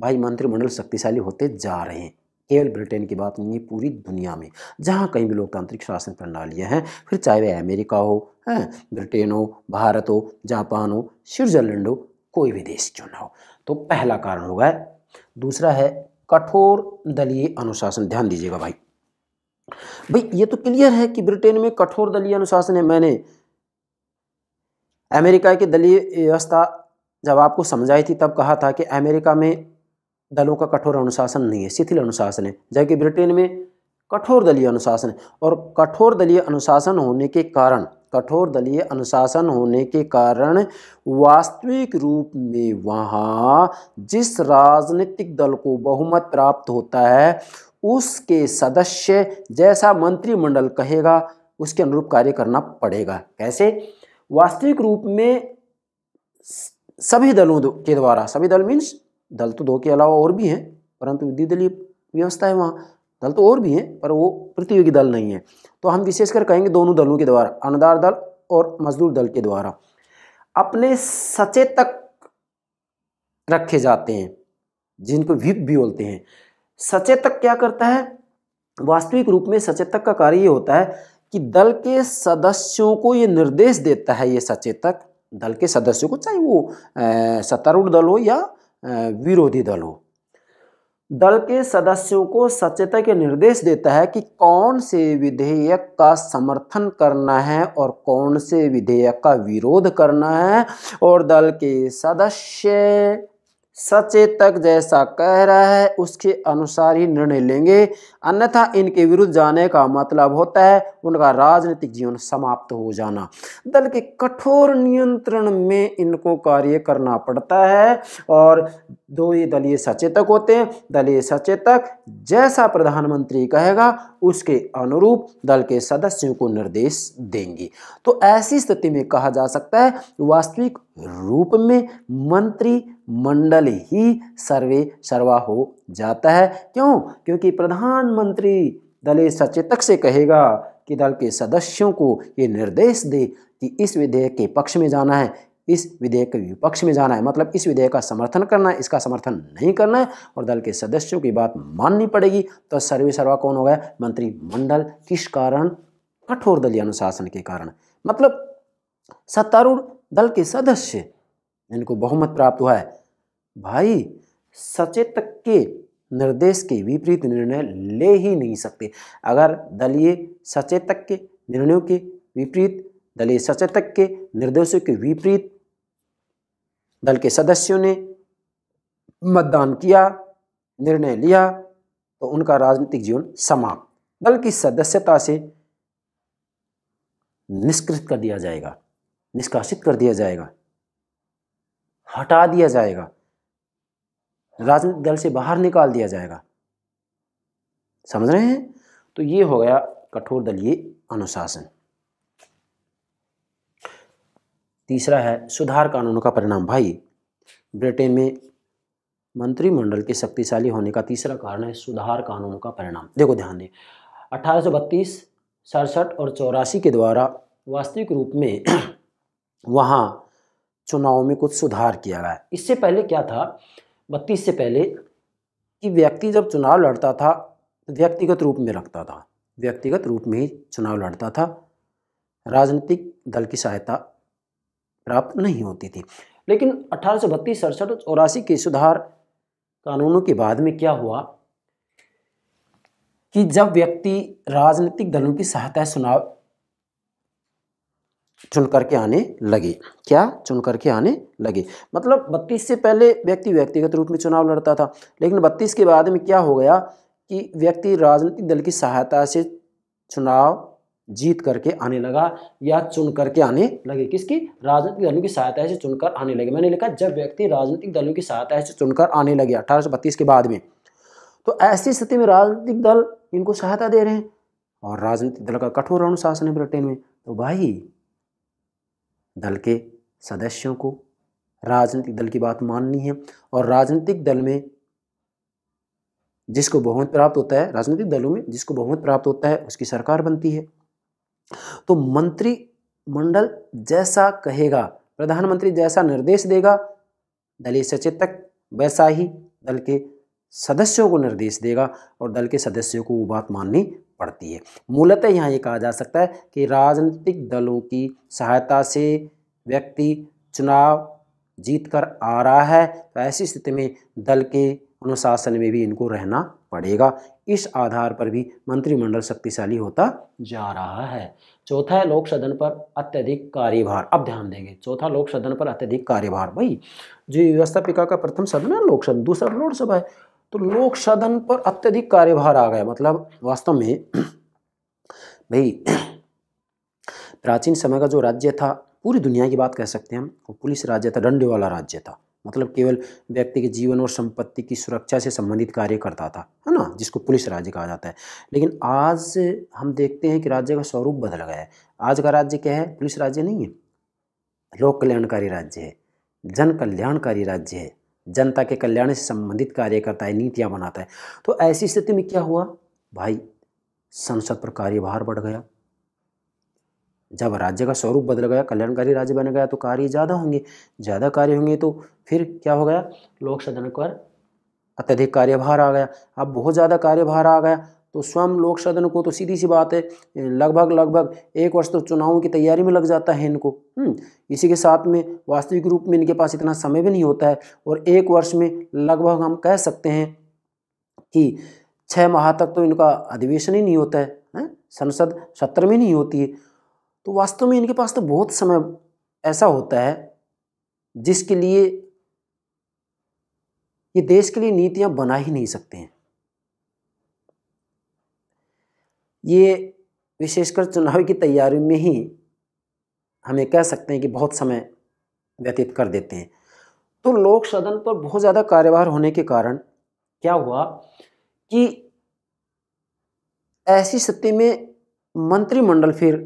Speaker 1: भाई मंत्रिमंडल शक्तिशाली होते जा रहे हैं केवल ब्रिटेन की बात नहीं है पूरी दुनिया में जहाँ कहीं भी लोकतांत्रिक शासन प्रणालियाँ हैं फिर चाहे वह अमेरिका हो है ब्रिटेन हो भारत हो जापान हो स्विट्ज़रलैंड हो कोई भी देश क्यों ना हो तो पहला कारण होगा दूसरा है कठोर दलीय अनुशासन ध्यान दीजिएगा भाई भाई ये तो क्लियर है कि ब्रिटेन में कठोर दलीय अनुशासन है मैंने अमेरिका की दलीय व्यवस्था जब आपको समझाई थी तब कहा था कि अमेरिका में दलों का कठोर अनुशासन नहीं है शिथिल अनुशासन है जबकि ब्रिटेन में कठोर दलीय अनुशासन है और कठोर दलीय अनुशासन होने के कारण कठोर दलीय अनुशासन होने के कारण वास्तविक रूप में वहाँ जिस राजनीतिक दल को बहुमत प्राप्त होता है उसके सदस्य जैसा मंत्रिमंडल कहेगा उसके अनुरूप कार्य करना पड़ेगा कैसे वास्तविक रूप में सभी दलों के द्वारा सभी दल मीन्स दल तो दो के अलावा और भी हैं परंतु विद्युत दलीय व्यवस्था है वहाँ दल तो और भी हैं पर वो प्रतियोगी दल नहीं है तो हम विशेषकर कहेंगे दोनों दलों के द्वारा अनुदार दल और मजदूर दल के द्वारा अपने सचेतक रखे जाते हैं जिनको व्हिप भी बोलते हैं सचेतक क्या करता है वास्तविक रूप में सचेतक का कार्य ये होता है कि दल के सदस्यों को ये निर्देश देता है ये सचेतक दल के सदस्यों को चाहे वो सत्तारूढ़ दल हो या विरोधी दल हो दल के सदस्यों को सचेता के निर्देश देता है कि कौन से विधेयक का समर्थन करना है और कौन से विधेयक का विरोध करना है और दल के सदस्य सचेतक जैसा कह रहा है उसके अनुसार ही निर्णय लेंगे अन्यथा इनके विरुद्ध जाने का मतलब होता है उनका राजनीतिक जीवन समाप्त हो जाना दल के कठोर नियंत्रण में इनको कार्य करना पड़ता है और दो ये दलीय सचेतक होते हैं दलीय सचेतक जैसा प्रधानमंत्री कहेगा उसके अनुरूप दल के सदस्यों को निर्देश देंगे तो ऐसी स्थिति में कहा जा सकता है वास्तविक रूप में मंत्रिमंडल ही सर्वे सर्वा हो जाता है क्यों क्योंकि प्रधानमंत्री दल सचेतक से कहेगा कि दल के सदस्यों को ये निर्देश दे कि इस विधेयक के पक्ष में जाना है इस विधेयक के विपक्ष में जाना है मतलब इस विधेयक का समर्थन करना है इसका समर्थन नहीं करना है और दल के सदस्यों की बात माननी पड़ेगी तो सर्वे सर्वा कौन हो गया मंत्रिमंडल किस कारण कठोर दलीय अनुशासन के कारण मतलब सत्तारूढ़ दल के सदस्य इनको बहुमत प्राप्त हुआ है भाई सचेतक के निर्देश के विपरीत निर्णय ले ही नहीं सकते अगर दलीय सचेतक के निर्णयों के विपरीत दलीय सचेतक के निर्देशों के विपरीत दल के सदस्यों ने मतदान किया निर्णय लिया तो उनका राजनीतिक जीवन समाप्त दल की सदस्यता से निष्कृत कर दिया जाएगा निष्कासित कर दिया जाएगा हटा दिया जाएगा राजनीतिक दल से बाहर निकाल दिया जाएगा समझ रहे हैं तो ये हो गया कठोर दलीय अनुशासन तीसरा है सुधार कानूनों का परिणाम भाई ब्रिटेन में मंत्रिमंडल के शक्तिशाली होने का तीसरा कारण है सुधार कानूनों का परिणाम देखो ध्यान दें अठारह सौ बत्तीस सड़सठ और चौरासी के द्वारा वास्तविक रूप में वहाँ चुनाव में कुछ सुधार किया गया इससे पहले क्या था बत्तीस से पहले कि व्यक्ति जब चुनाव लड़ता था तो व्यक्तिगत रूप में रखता था व्यक्तिगत रूप में ही चुनाव लड़ता था राजनीतिक दल की सहायता प्राप्त नहीं होती थी लेकिन अठारह सौ बत्तीस सड़सठ चौरासी के सुधार कानूनों के बाद में क्या हुआ कि जब व्यक्ति राजनीतिक दलों की सहायता चुनाव चुन करके आने लगे क्या चुन करके आने लगे मतलब बत्तीस से पहले व्यक्ति व्यक्तिगत रूप में चुनाव लड़ता था लेकिन बत्तीस के बाद में क्या हो गया कि व्यक्ति राजनीतिक दल की सहायता से चुनाव जीत करके आने लगा या चुन करके आने लगे किसकी राजनीतिक दलों की सहायता से चुनकर आने लगे मैंने लिखा जब व्यक्ति राजनीतिक दलों की सहायता से चुनकर आने लगे अठारह के बाद में तो ऐसी स्थिति में राजनीतिक दल इनको सहायता दे रहे हैं और राजनीतिक दल का कठोर अनुशासन है ब्रिटेन में तो भाई दल के सदस्यों को राजनीतिक दल की बात माननी है और राजनीतिक दल में जिसको बहुमत प्राप्त होता है राजनीतिक दलों में जिसको बहुमत प्राप्त होता है उसकी सरकार बनती है तो मंत्रिमंडल जैसा कहेगा प्रधानमंत्री जैसा निर्देश देगा दलीय सचेतक वैसा ही दल के सदस्यों को निर्देश देगा और दल के सदस्यों को वो बात माननी पड़ती है मूलतः यहाँ ये कहा जा सकता है कि राजनीतिक दलों की सहायता से व्यक्ति चुनाव जीत कर आ रहा है तो ऐसी स्थिति में दल के अनुशासन में भी इनको रहना पड़ेगा इस आधार पर भी मंत्रिमंडल शक्तिशाली होता जा रहा है चौथा है लोक सदन पर अत्यधिक कार्यभार अब ध्यान देंगे चौथा लोक सदन पर अत्यधिक कार्यभार भाई जो व्यवस्थापिका का प्रथम सदन है लोक सदन दूसरा लोकसभा है तो लोक सदन पर अत्यधिक कार्यभार आ गया मतलब वास्तव में भाई प्राचीन समय का जो राज्य था पूरी दुनिया की बात कह सकते हैं हम वो पुलिस राज्य था डंडे वाला राज्य था मतलब केवल व्यक्ति के जीवन और संपत्ति की सुरक्षा से संबंधित कार्य करता था है ना जिसको पुलिस राज्य कहा जाता है लेकिन आज हम देखते हैं कि राज्य का स्वरूप बदल गया है आज का राज्य क्या है पुलिस राज्य नहीं है लोक कल्याणकारी राज्य है जन कल्याणकारी राज्य है जनता के कल्याण से संबंधित कार्य करता है नीतियाँ बनाता है तो ऐसी स्थिति में क्या हुआ भाई संसद पर कार्यभार बढ़ गया जब राज्य का स्वरूप बदल गया कल्याणकारी राज्य बन गया तो कार्य ज़्यादा होंगे ज़्यादा कार्य होंगे तो फिर क्या हो गया लोक सदन पर अत्यधिक कार्यभार आ गया अब बहुत ज़्यादा कार्यभार आ गया तो स्वयं लोक सदन को तो सीधी सी बात है लगभग लगभग एक वर्ष तो चुनावों की तैयारी में लग जाता है इनको हम्म, इसी के साथ में वास्तविक रूप में इनके पास इतना समय भी नहीं होता है और एक वर्ष में लगभग हम कह सकते हैं कि छः माह तक तो इनका अधिवेशन ही नहीं होता है, है? संसद सत्र में नहीं होती है तो वास्तव में इनके पास तो बहुत समय ऐसा होता है जिसके लिए ये देश के लिए नीतियाँ बना ही नहीं सकते हैं ये विशेषकर चुनाव की तैयारी में ही हमें कह सकते हैं कि बहुत समय व्यतीत कर देते हैं तो लोक सदन पर बहुत ज़्यादा कार्यभार होने के कारण क्या हुआ कि ऐसी स्थिति में मंत्रिमंडल फिर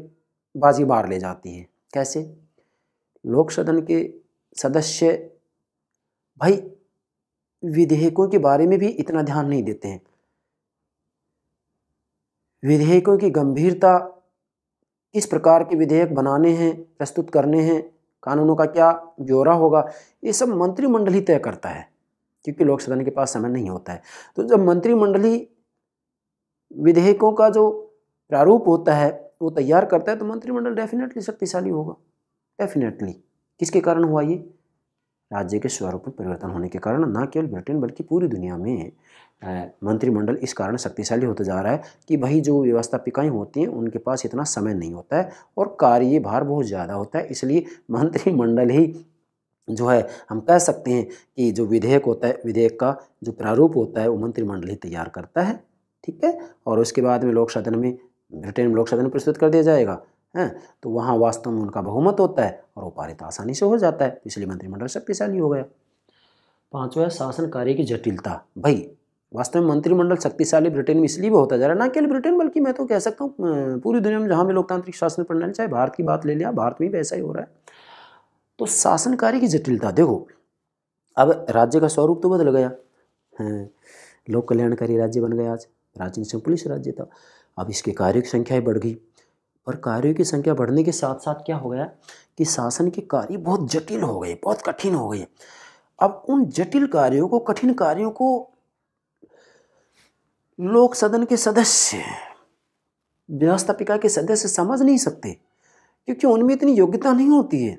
Speaker 1: बाजी मार ले जाती है कैसे लोक सदन के सदस्य भाई विधेयकों के बारे में भी इतना ध्यान नहीं देते हैं विधेयकों की गंभीरता किस प्रकार के विधेयक बनाने हैं प्रस्तुत करने हैं कानूनों का क्या ब्यौरा होगा ये सब मंत्रिमंडल ही तय करता है क्योंकि लोक सदन के पास समय नहीं होता है तो जब मंत्रिमंडल ही विधेयकों का जो प्रारूप होता है वो तैयार करता है तो मंत्रिमंडल डेफिनेटली शक्तिशाली होगा डेफिनेटली किसके कारण हुआ ये राज्य के स्वरूप में परिवर्तन होने के कारण न केवल ब्रिटेन बल्कि पूरी दुनिया में मंत्रिमंडल इस कारण शक्तिशाली होता जा रहा है कि भाई जो व्यवस्था पिकाएँ होती हैं उनके पास इतना समय नहीं होता है और कार्यभार बहुत ज़्यादा होता है इसलिए मंत्रिमंडल ही जो है हम कह सकते हैं कि जो विधेयक होता है विधेयक का जो प्रारूप होता है वो मंत्रिमंडल ही तैयार करता है ठीक है और उसके बाद में लोक सदन में ब्रिटेन में लोक सदन प्रस्तुत कर दिया जाएगा हैं तो वहाँ वास्तव में उनका बहुमत होता है और वो पारित आसानी से हो जाता है इसलिए मंत्रिमंडल शक्तिशाली हो गया पाँचवा है शासन कार्य की जटिलता भाई वास्तव में मंत्रिमंडल शक्तिशाली ब्रिटेन में इसलिए भी होता जा रहा है ना केवल ब्रिटेन बल्कि मैं तो कह सकता हूँ पूरी दुनिया में जहाँ भी लोकतांत्रिक शासन प्रणाली चाहे भारत की बात ले लिया भारत में भी ऐसा ही हो रहा है तो शासन कार्य की जटिलता देखो अब राज्य का स्वरूप तो बदल गया है लोक कल्याणकारी राज्य बन गया आज प्राचीन से पुलिस राज्य था अब इसके कार्यों की संख्याएँ बढ़ गई और कार्यों की संख्या बढ़ने के साथ साथ क्या हो गया कि शासन के कार्य बहुत जटिल हो गए बहुत कठिन हो गए अब उन जटिल कार्यों को कठिन कार्यों को लोक सदन के सदस्य व्यवस्थापिका के सदस्य समझ नहीं सकते क्योंकि उनमें इतनी योग्यता नहीं होती है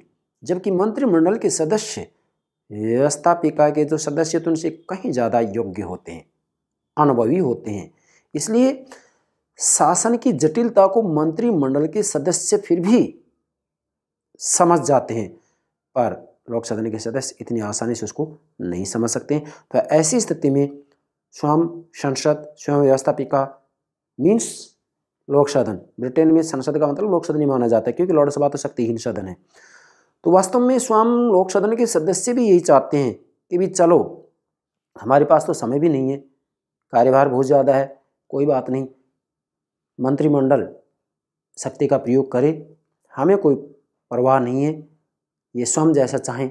Speaker 1: जबकि मंत्रिमंडल के सदस्य व्यवस्थापिका के जो सदस्य तो उनसे कहीं ज़्यादा योग्य होते हैं अनुभवी होते हैं इसलिए शासन की जटिलता को मंत्रिमंडल के सदस्य फिर भी समझ जाते हैं पर लोक सदन के सदस्य इतनी आसानी से उसको नहीं समझ सकते हैं तो ऐसी स्थिति में स्वयं संसद स्वयं व्यवस्थापिका मीन्स लोक सदन ब्रिटेन में संसद का मतलब लोक सदन ही माना जाता है क्योंकि लोकसभा तो शक्तिहीन सदन है तो वास्तव में स्वयं लोक सदन के सदस्य भी यही चाहते हैं कि भी चलो हमारे पास तो समय भी नहीं है कार्यभार बहुत ज़्यादा है कोई बात नहीं मंत्रिमंडल शक्ति का प्रयोग करे हमें कोई परवाह नहीं है ये स्वयं जैसा चाहें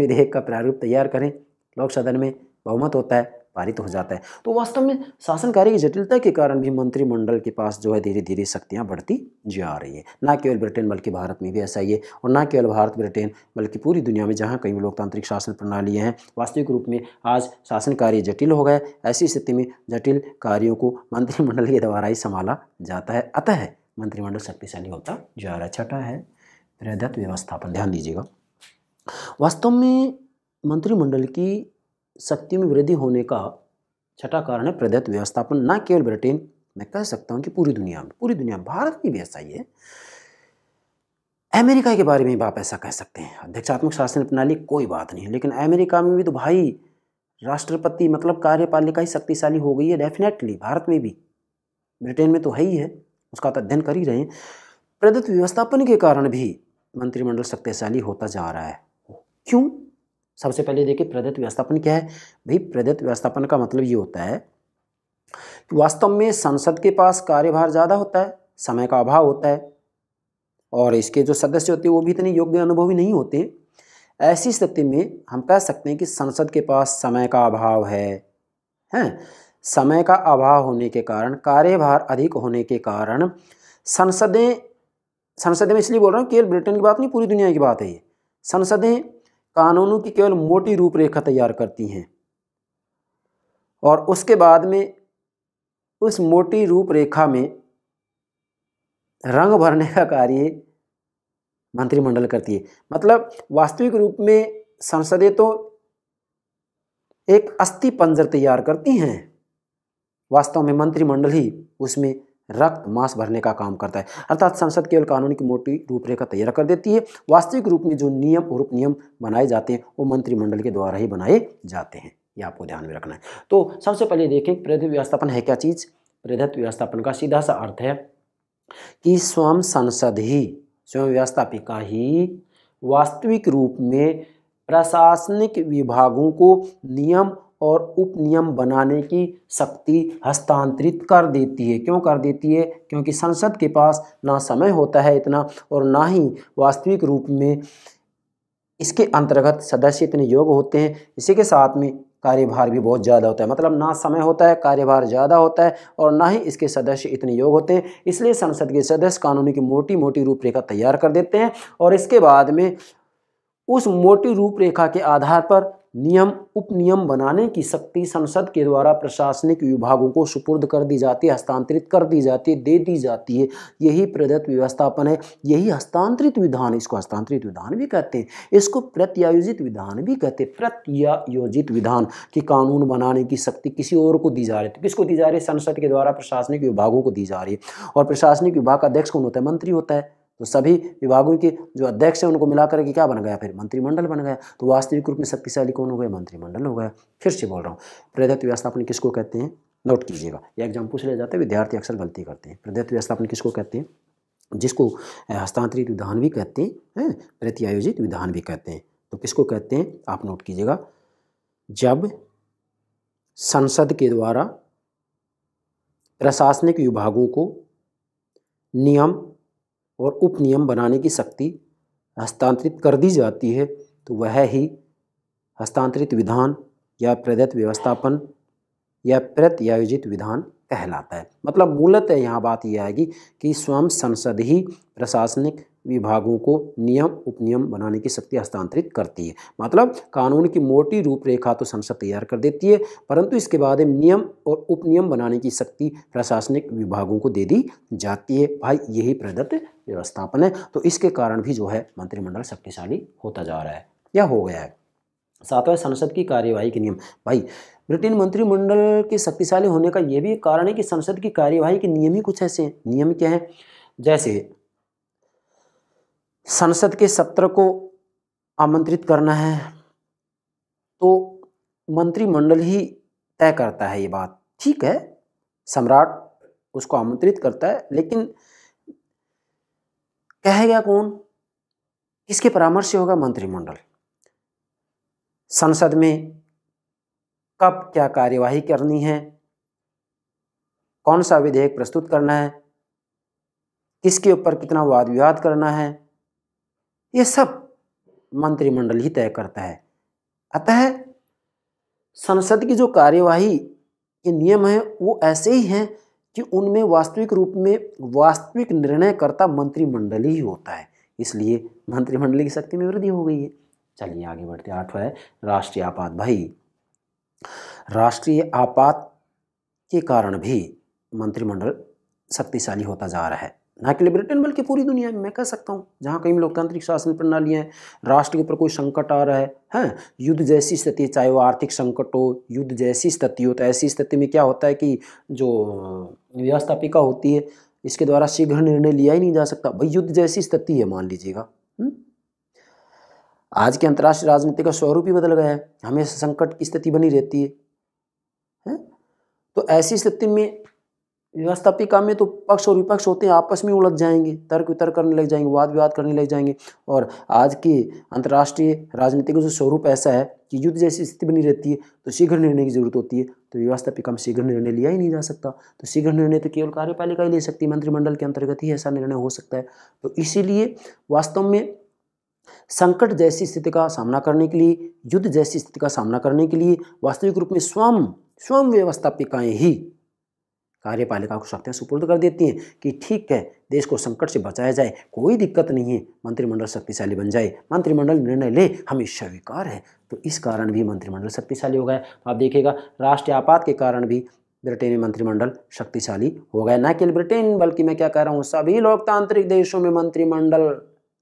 Speaker 1: विधेयक का प्रारूप तैयार करें लोक सदन में बहुमत होता है पारित हो जाता है तो वास्तव में शासन कार्य की जटिलता के कारण भी मंत्रिमंडल के पास जो है धीरे धीरे शक्तियाँ बढ़ती जा रही है ना केवल ब्रिटेन बल्कि भारत में भी ऐसा ही है और ना केवल भारत ब्रिटेन बल्कि पूरी दुनिया में जहाँ कई लोकतांत्रिक शासन प्रणाली हैं वास्तविक रूप में आज शासन कार्य जटिल हो गया ऐसी स्थिति में जटिल कार्यों को मंत्रिमंडल के द्वारा ही संभाला जाता है अतः मंत्रिमंडल शक्तिशाली होता जा रहा है छठा है प्रदत्त व्यवस्थापन ध्यान दीजिएगा वास्तव में मंत्रिमंडल की शक्ति में वृद्धि होने का छठा कारण है प्रदत्त व्यवस्थापन ना केवल ब्रिटेन मैं कह सकता हूँ कि पूरी दुनिया में पूरी दुनिया भारत में भी ऐसा ही है अमेरिका के बारे में भी आप ऐसा कह सकते हैं अध्यक्षात्मक शासन प्रणाली कोई बात नहीं है लेकिन अमेरिका में भी तो भाई राष्ट्रपति मतलब कार्यपालिका ही शक्तिशाली हो गई है डेफिनेटली भारत में भी ब्रिटेन में तो है ही है उसका तो अध्ययन कर ही रहे हैं प्रदत्त व्यवस्थापन के कारण भी मंत्रिमंडल शक्तिशाली होता जा रहा है क्यों सबसे पहले देखिए प्रदत्त व्यवस्थापन क्या है भाई प्रदत्त व्यवस्थापन का मतलब ये होता है कि वास्तव में संसद के पास कार्यभार ज़्यादा होता है समय का अभाव होता है और इसके जो सदस्य होते हैं वो भी इतने योग्य अनुभवी नहीं होते ऐसी स्थिति में हम कह सकते हैं कि संसद के पास समय का अभाव है हैं समय का अभाव होने के कारण कार्यभार अधिक होने के कारण संसदें संसदें में इसलिए बोल रहा हूँ केवल ब्रिटेन की बात नहीं पूरी दुनिया की बात है ये संसदें कानूनों की केवल मोटी रूपरेखा तैयार करती हैं और उसके बाद में उस मोटी रूपरेखा में रंग भरने का कार्य मंत्रिमंडल करती है मतलब वास्तविक रूप में संसदें तो एक अस्थि पंजर तैयार करती हैं वास्तव में मंत्रिमंडल ही उसमें रक्त मांस भरने का काम करता है अर्थात संसद केवल कानून की मोटी रूपरेखा तैयार कर देती है वास्तविक रूप में जो नियम और उपनियम बनाए जाते हैं वो मंत्रिमंडल के द्वारा ही बनाए जाते हैं ये आपको ध्यान में रखना है तो सबसे पहले देखें प्रधत्व व्यवस्थापन है क्या चीज़ प्रधत्व व्यवस्थापन का सीधा सा अर्थ है कि स्वयं संसद ही स्वयं व्यवस्थापिका ही वास्तविक रूप में प्रशासनिक विभागों को नियम और उपनियम बनाने की शक्ति हस्तांतरित कर देती है क्यों कर देती है क्योंकि संसद के पास ना समय होता है इतना और ना ही वास्तविक रूप में इसके अंतर्गत सदस्य इतने योग्य होते हैं इसी के साथ में कार्यभार भी बहुत ज़्यादा होता है मतलब ना समय होता है कार्यभार ज़्यादा होता है और ना ही इसके सदस्य इतने योग होते हैं इसलिए संसद के सदस्य कानूनी की मोटी मोटी रूपरेखा तैयार कर देते हैं और इसके बाद में उस मोटी रूपरेखा के आधार पर नियम उपनियम बनाने की शक्ति संसद के द्वारा प्रशासनिक विभागों को सुपुर्द कर दी जाती है हस्तांतरित कर दी जाती है दे दी जाती है यही प्रदत्त व्यवस्थापन है यही हस्तांतरित विधान इसको हस्तांतरित विधान भी कहते हैं इसको प्रत्यायोजित विधान भी कहते हैं प्रत्यायोजित विधान कि कानून बनाने की शक्ति किसी और को दी जा रही है तो किसको दी जा रही है संसद के द्वारा प्रशासनिक विभागों को दी जा रही है और प्रशासनिक विभाग का अध्यक्ष कौन होता है मंत्री होता है तो सभी विभागों के जो अध्यक्ष हैं उनको मिलाकर के क्या बन गया फिर मंत्रिमंडल बन गया तो वास्तविक रूप में शक्तिशाली कौन हो गया मंत्रिमंडल हो गया फिर से बोल रहा हूँ प्रदत्त व्यवस्थापन किसको कहते हैं नोट कीजिएगा ये एग्जाम पूछ लिया जाता है विद्यार्थी अक्सर गलती करते हैं प्रदत्त व्यवस्थापन किसको कहते हैं जिसको हस्तांतरित विधान भी कहते हैं प्रति आयोजित विधान भी कहते हैं तो किसको कहते हैं आप नोट कीजिएगा जब संसद के द्वारा प्रशासनिक विभागों को नियम और उपनियम बनाने की शक्ति हस्तांतरित कर दी जाती है तो वह ही हस्तांतरित विधान या प्रदत्त व्यवस्थापन या प्रत्यायोजित विधान कहलाता है मतलब मूलतः यहाँ बात यह आएगी कि स्वयं संसद ही प्रशासनिक विभागों को नियम उपनियम बनाने की शक्ति हस्तांतरित करती है मतलब कानून की मोटी रूपरेखा तो संसद तैयार कर देती है परंतु इसके बाद नियम और उपनियम बनाने की शक्ति प्रशासनिक विभागों को दे दी जाती है भाई यही प्रदत्त व्यवस्थापन है तो इसके कारण भी जो है मंत्रिमंडल शक्तिशाली होता जा रहा है या हो गया है सातवें संसद की कार्यवाही के नियम भाई ब्रिटेन मंत्रिमंडल के शक्तिशाली होने का ये भी एक कारण है कि संसद की कार्यवाही के नियम ही कुछ ऐसे हैं नियम क्या है जैसे संसद के सत्र को आमंत्रित करना है तो मंत्रिमंडल ही तय करता है ये बात ठीक है सम्राट उसको आमंत्रित करता है लेकिन कहेगा कौन किसके परामर्श से होगा मंत्रिमंडल संसद में कब क्या कार्यवाही करनी है कौन सा विधेयक प्रस्तुत करना है किसके ऊपर कितना वाद विवाद करना है ये सब मंत्रिमंडल ही तय करता है अतः संसद की जो कार्यवाही के नियम हैं वो ऐसे ही हैं कि उनमें वास्तविक रूप में वास्तविक निर्णयकर्ता मंत्रिमंडल ही होता है इसलिए मंत्रिमंडल की शक्ति में वृद्धि हो गई है चलिए आगे बढ़ते आठवा है राष्ट्रीय आपात भाई राष्ट्रीय आपात के कारण भी मंत्रिमंडल शक्तिशाली होता जा रहा है ना केवल ब्रिटेन बल्कि पूरी दुनिया में मैं कह सकता हूँ जहाँ कहीं लोकतांत्रिक शासन प्रणाली है राष्ट्र के ऊपर कोई संकट आ रहा है हैं हाँ, युद्ध जैसी स्थिति चाहे वो आर्थिक संकट हो युद्ध जैसी स्थिति हो तो ऐसी स्थिति में क्या होता है कि जो व्यवस्थापिका होती है इसके द्वारा शीघ्र निर्णय लिया ही नहीं जा सकता भाई युद्ध जैसी स्थिति है मान लीजिएगा आज के अंतर्राष्ट्रीय राजनीति का स्वरूप ही बदल गया है हमेशा संकट की स्थिति बनी रहती है, है? हाँ? तो ऐसी स्थिति में व्यवस्थापिका में तो पक्ष और विपक्ष होते हैं आपस में उलझ जाएंगे तर्क वितर्क करने लग जाएंगे वाद विवाद करने लग जाएंगे और आज की अंतर्राष्ट्रीय राजनीति का जो स्वरूप ऐसा है कि युद्ध जैसी स्थिति बनी रहती है तो शीघ्र निर्णय की जरूरत होती है तो व्यवस्थापिका में शीघ्र निर्णय लिया ही नहीं जा सकता तो शीघ्र निर्णय तो केवल कार्यपालिका ही ले सकती है मंत्रिमंडल के अंतर्गत ही ऐसा निर्णय हो सकता है तो इसीलिए वास्तव में संकट जैसी स्थिति का सामना करने के लिए युद्ध जैसी स्थिति का सामना करने के लिए वास्तविक रूप में स्वयं स्वयं व्यवस्थापिकाएँ ही कार्यपालिका को शक्तियाँ सुपुर्द कर देती हैं कि ठीक है देश को संकट से बचाया जाए कोई दिक्कत नहीं है मंत्रिमंडल शक्तिशाली बन जाए मंत्रिमंडल निर्णय ले हमें स्वीकार है तो इस कारण भी मंत्रिमंडल शक्तिशाली हो गया तो आप देखिएगा राष्ट्रीय आपात के कारण भी ब्रिटेन मंत्रिमंडल शक्तिशाली हो गया न केवल ब्रिटेन बल्कि मैं क्या कह रहा हूँ सभी लोकतांत्रिक देशों में मंत्रिमंडल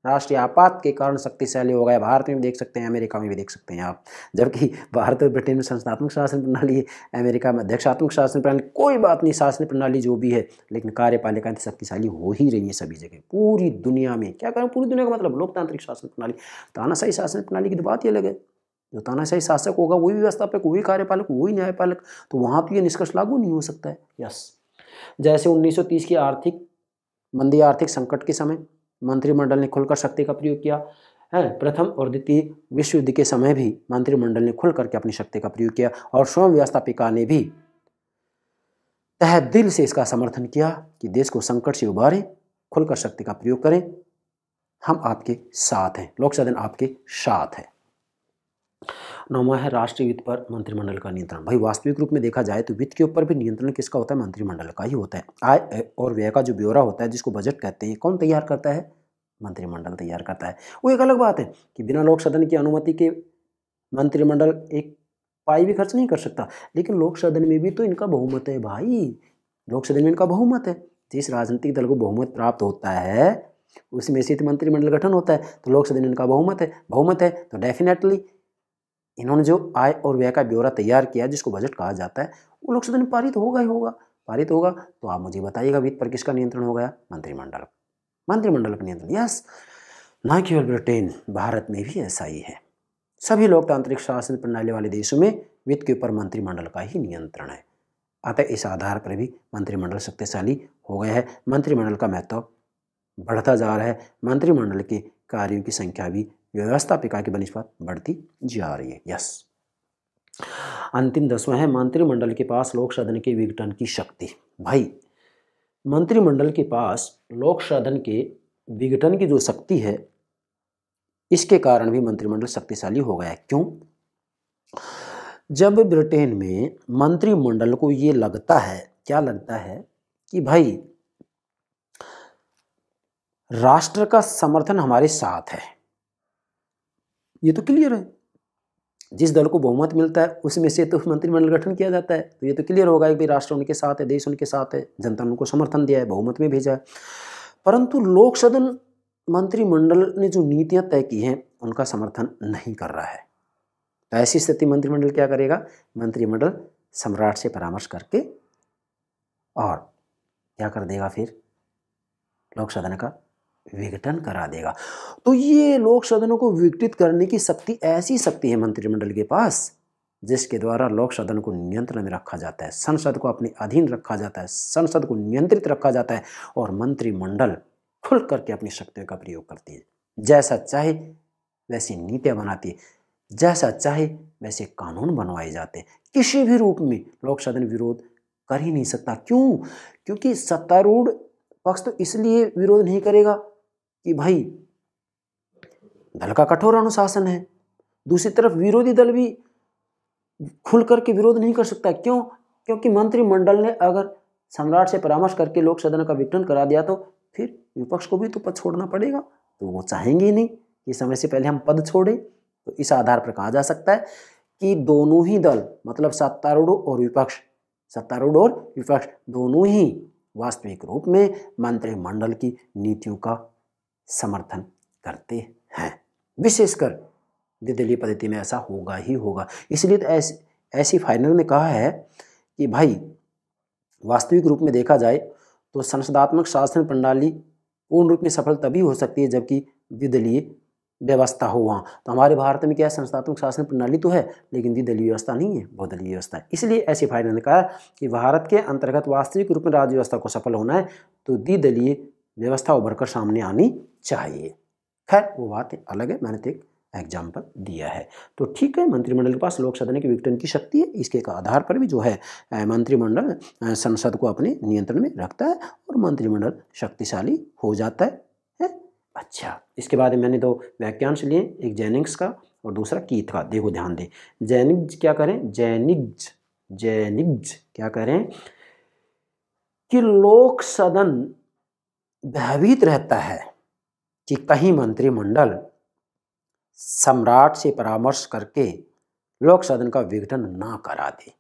Speaker 1: राष्ट्रीय आपात के कारण शक्तिशाली हो गया भारत में भी देख सकते हैं अमेरिका में भी देख सकते हैं आप जबकि भारत और ब्रिटेन में संस्थात्मक शासन प्रणाली है अमेरिका में अध्यक्षात्मक शासन प्रणाली कोई बात नहीं शासन प्रणाली जो भी है लेकिन कार्यपालिका तो शक्तिशाली हो ही रही है सभी जगह पूरी दुनिया में क्या करें पूरी दुनिया का मतलब लोकतांत्रिक शासन प्रणाली तानाशाही शासन प्रणाली की तो बात ही अलग है जो तानाशाही शासक होगा वही व्यवस्थापक वही कार्यपालक वही न्यायपालक तो वहाँ पर तो यह निष्कर्ष लागू नहीं हो सकता है यस जैसे उन्नीस की आर्थिक मंदी आर्थिक संकट के समय मंत्रिमंडल ने खुलकर शक्ति का प्रयोग किया है प्रथम और द्वितीय विश्व युद्ध के समय भी मंत्रिमंडल ने खुल करके अपनी शक्ति का प्रयोग किया और स्वयं व्यवस्थापिका ने भी तह दिल से इसका समर्थन किया कि देश को संकट से उबारें खुलकर शक्ति का प्रयोग करें हम आपके साथ हैं लोक सदन आपके साथ है नौवा है राष्ट्रीय वित्त पर मंत्रिमंडल का नियंत्रण भाई वास्तविक रूप में देखा जाए तो वित्त के ऊपर भी नियंत्रण किसका होता है मंत्रिमंडल का ही होता है आय और व्यय का जो ब्यौरा होता है जिसको बजट कहते हैं कौन तैयार करता है मंत्रिमंडल तैयार करता है वो एक अलग बात है कि बिना लोक सदन की अनुमति के मंत्रिमंडल एक पाई भी खर्च नहीं कर सकता लेकिन लोक सदन में भी तो इनका बहुमत है भाई लोक सदन में इनका बहुमत है जिस राजनीतिक दल को बहुमत प्राप्त होता है उसमें से तो मंत्रिमंडल गठन होता है तो लोक सदन इनका बहुमत है बहुमत है तो डेफिनेटली इन्होंने जो आय और व्यय का ब्यौरा तैयार किया जिसको बजट कहा जाता है वो लोकसभा में पारित होगा ही होगा पारित होगा तो आप मुझे बताइएगा वित्त पर किसका नियंत्रण हो गया मंत्रिमंडल मंत्रिमंडल का नियंत्रण यस न केवल ब्रिटेन भारत में भी ऐसा ही है सभी लोकतांत्रिक शासन प्रणाली वाले देशों में वित्त के ऊपर मंत्रिमंडल का ही नियंत्रण है अतः इस आधार पर भी मंत्रिमंडल शक्तिशाली हो गया है मंत्रिमंडल का महत्व बढ़ता जा रहा है मंत्रिमंडल के कार्यों की संख्या भी व्यवस्था पिका की बनिस्बत बढ़ती जा रही है यस अंतिम दसवा है मंत्रिमंडल के पास लोक सदन के विघटन की शक्ति भाई मंत्रिमंडल के पास लोक सदन के विघटन की जो शक्ति है इसके कारण भी मंत्रिमंडल शक्तिशाली हो गया क्यों जब ब्रिटेन में मंत्रिमंडल को ये लगता है क्या लगता है कि भाई राष्ट्र का समर्थन हमारे साथ है ये तो क्लियर है जिस दल को बहुमत मिलता है उसमें से तो मंत्रिमंडल गठन किया जाता है तो ये तो क्लियर होगा कि भाई राष्ट्र उनके साथ है देश उनके साथ है जनता ने उनको समर्थन दिया है बहुमत में भेजा है परंतु लोक सदन मंत्रिमंडल ने जो नीतियाँ तय की हैं उनका समर्थन नहीं कर रहा है तो ऐसी स्थिति मंत्रिमंडल क्या करेगा मंत्रिमंडल सम्राट से परामर्श करके और क्या कर देगा फिर लोक सदन का विघटन करा देगा तो ये लोक सदनों को विघटित करने की शक्ति ऐसी शक्ति है मंत्रिमंडल के पास जिसके द्वारा लोक सदन को नियंत्रण में रखा जाता है संसद को अपने अधीन रखा जाता है संसद को नियंत्रित रखा जाता है और मंत्रिमंडल खुल करके अपनी शक्तियों का प्रयोग करती है जैसा चाहे वैसी नीतियाँ बनाती है जैसा चाहे वैसे कानून बनवाए जाते हैं किसी भी रूप में लोक सदन विरोध कर ही नहीं सकता क्यों क्योंकि सत्तारूढ़ पक्ष तो इसलिए विरोध नहीं करेगा कि भाई दल का कठोर अनुशासन है दूसरी तरफ विरोधी दल भी खुल करके विरोध नहीं कर सकता क्यों क्योंकि मंत्रिमंडल ने अगर सम्राट से परामर्श करके लोक सदन का विघटन करा दिया तो फिर विपक्ष को भी तो पद छोड़ना पड़ेगा तो वो चाहेंगे ही नहीं कि समय से पहले हम पद छोड़ें तो इस आधार पर कहा जा सकता है कि दोनों ही दल मतलब सत्तारूढ़ और विपक्ष सत्तारूढ़ और विपक्ष दोनों ही वास्तविक रूप में मंत्रिमंडल की नीतियों का समर्थन करते हैं विशेषकर द्विदलीय पद्धति में ऐसा होगा ही होगा इसलिए तो ऐस, ऐसी फाइनल ने कहा है कि भाई वास्तविक रूप में देखा जाए तो संसदात्मक शासन प्रणाली पूर्ण रूप में सफल तभी हो सकती है जबकि द्विदलीय व्यवस्था हो वहाँ तो हमारे भारत में क्या है संस्थात्मक शासन प्रणाली तो है लेकिन द्विदलीय व्यवस्था नहीं है बहुदलीय व्यवस्था है इसलिए ऐसे फायदे ने कहा कि भारत के अंतर्गत वास्तविक रूप में राज्य व्यवस्था को सफल होना है तो द्विदलीय व्यवस्था उभर कर सामने आनी चाहिए खैर वो बात अलग है मैंने तो एक एग्जाम्पल दिया है तो ठीक है मंत्रिमंडल के पास लोक सदन की विघटन की शक्ति है इसके एक आधार पर भी जो है मंत्रिमंडल संसद को अपने नियंत्रण में रखता है और मंत्रिमंडल शक्तिशाली हो जाता है, है? अच्छा इसके बाद मैंने दो वाक्यांश लिए एक जैनिक्स का और दूसरा कीथ का देखो ध्यान दें जैनिक्ज क्या करें जैनिक्ज जैनिग्ज क्या करें कि लोक सदन भयभीत रहता है कि कहीं मंत्रिमंडल सम्राट से परामर्श करके लोक सदन का विघटन ना करा दे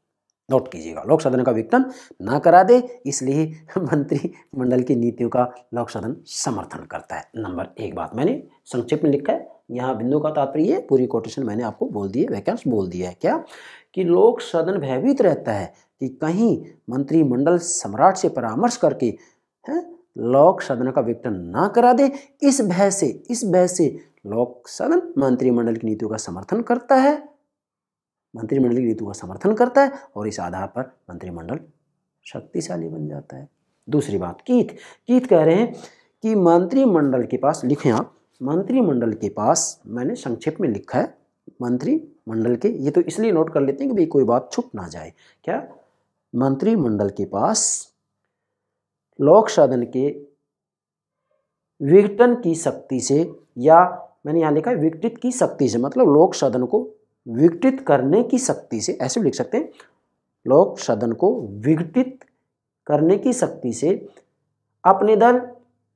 Speaker 1: नोट कीजिएगा लोक सदन का विघटन ना करा दे इसलिए मंत्रिमंडल की नीतियों का लोक सदन समर्थन करता है नंबर एक बात मैंने संक्षिप्त में लिखा है यहाँ बिंदु का तात्पर्य पूरी कोटेशन मैंने आपको बोल दी है वैकेंस बोल दिया है क्या कि लोक सदन भयभीत रहता है कि कहीं मंत्रिमंडल सम्राट से परामर्श करके लोक सदन का विघटन ना करा दे इस भय से इस भय से लोक सदन मंत्रिमंडल की नीतियों का समर्थन करता है मंत्रिमंडल की नीतियों का समर्थन करता है और इस आधार पर मंत्रिमंडल शक्तिशाली बन जाता है दूसरी बात कीथ कीथ कह रहे हैं कि मंत्रिमंडल के पास लिखें आप मंत्रिमंडल के पास मैंने संक्षेप में लिखा है मंत्रिमंडल के ये तो इसलिए नोट कर लेते हैं कि भाई कोई बात छुप ना जाए क्या मंत्रिमंडल के पास लोक साधन के विघटन की शक्ति से या मैंने यहाँ लिखा है विघटित की शक्ति से मतलब लोक साधन को विघटित करने की शक्ति से ऐसे भी लिख सकते हैं लोक सदन को विघटित करने की शक्ति से अपने दल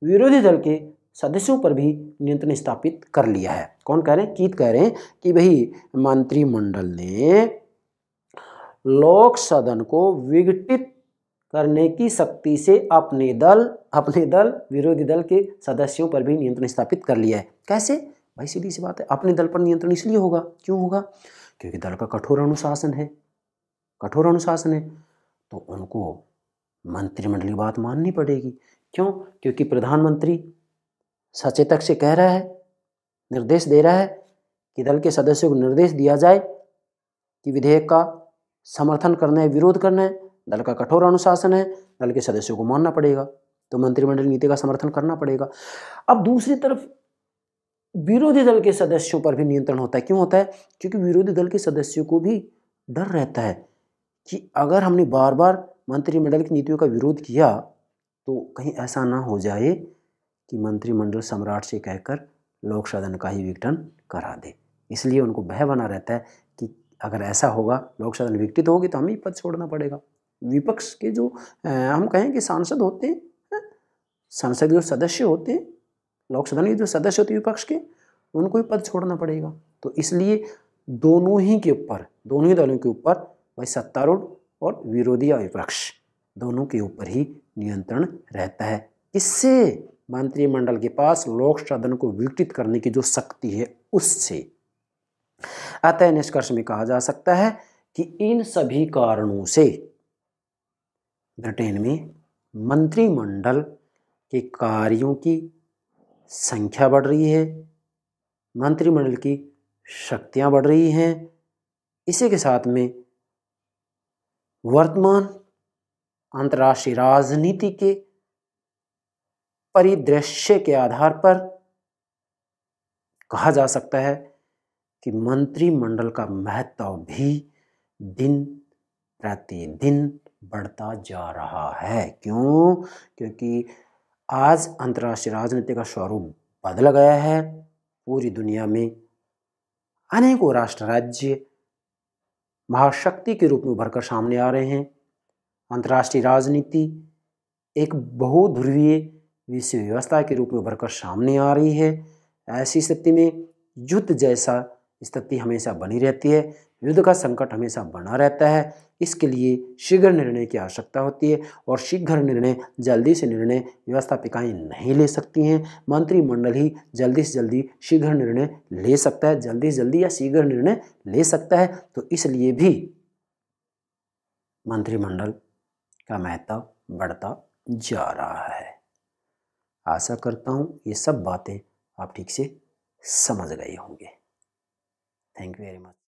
Speaker 1: विरोधी दल के सदस्यों पर भी नियंत्रण स्थापित कर लिया है कौन कह रहे हैं कीत कह रहे हैं कि भाई मंत्रिमंडल ने लोक सदन को विघटित करने की शक्ति से अपने दल अपने दल विरोधी दल के सदस्यों पर भी नियंत्रण स्थापित कर लिया है कैसे भाई सीधी सी बात है अपने दल पर नियंत्रण इसलिए होगा क्यों होगा क्योंकि दल का कठोर अनुशासन है कठोर अनुशासन है तो उनको मंत्रिमंडली बात माननी पड़ेगी क्यों क्योंकि प्रधानमंत्री सचेतक से कह रहा है निर्देश दे रहा है कि दल के सदस्यों को निर्देश दिया जाए कि विधेयक का समर्थन करना है विरोध करना है दल का कठोर अनुशासन है दल के सदस्यों को मानना पड़ेगा तो मंत्रिमंडल नीति का समर्थन करना पड़ेगा अब दूसरी तरफ विरोधी दल के सदस्यों पर भी नियंत्रण होता है क्यों होता है क्योंकि विरोधी दल के सदस्यों को भी डर रहता है कि अगर हमने बार बार मंत्रिमंडल की नीतियों का विरोध किया तो कहीं ऐसा ना हो जाए कि मंत्रिमंडल सम्राट से कहकर लोक सदन का ही विघटन करा दे इसलिए उनको भय बना रहता है कि अगर ऐसा होगा लोक सदन विघटित होगी तो हमें पद छोड़ना पड़ेगा विपक्ष के जो हम कहें कि सांसद होते हैं सांसद जो सदस्य होते हैं लोकसभा के जो सदस्य होते हैं विपक्ष के उनको ही पद छोड़ना पड़ेगा तो इसलिए दोनों ही के ऊपर दोनों ही दलों के ऊपर भाई सत्तारूढ़ और विरोधी या विपक्ष दोनों के ऊपर ही नियंत्रण रहता है इससे मंत्रिमंडल के पास लोक सदन को विकटित करने की जो शक्ति है उससे अतः निष्कर्ष में कहा जा सकता है कि इन सभी कारणों से ब्रिटेन में मंत्रिमंडल के कार्यों की संख्या बढ़ रही है मंत्रिमंडल की शक्तियां बढ़ रही हैं इसी के साथ में वर्तमान अंतर्राष्ट्रीय राजनीति के परिदृश्य के आधार पर कहा जा सकता है कि मंत्रिमंडल का महत्व भी दिन प्रतिदिन बढ़ता जा रहा है क्यों क्योंकि आज अंतर्राष्ट्रीय राजनीति का स्वरूप बदल गया है पूरी दुनिया में अनेकों राष्ट्र राज्य महाशक्ति के रूप में उभर सामने आ रहे हैं अंतर्राष्ट्रीय राजनीति एक बहुध्रुवीय विश्व व्यवस्था के रूप में उभर सामने आ रही है ऐसी स्थिति में युद्ध जैसा स्थिति हमेशा बनी रहती है युद्ध का संकट हमेशा बना रहता है इसके लिए शीघ्र निर्णय की आवश्यकता होती है और शीघ्र निर्णय जल्दी से निर्णय व्यवस्थापिकाएँ नहीं ले सकती हैं मंत्रिमंडल ही जल्दी से जल्दी शीघ्र निर्णय ले सकता है जल्दी से जल्दी या शीघ्र निर्णय ले सकता है तो इसलिए भी मंत्रिमंडल का महत्व बढ़ता जा रहा है आशा करता हूँ ये सब बातें आप ठीक से समझ गए होंगे थैंक यू वेरी मच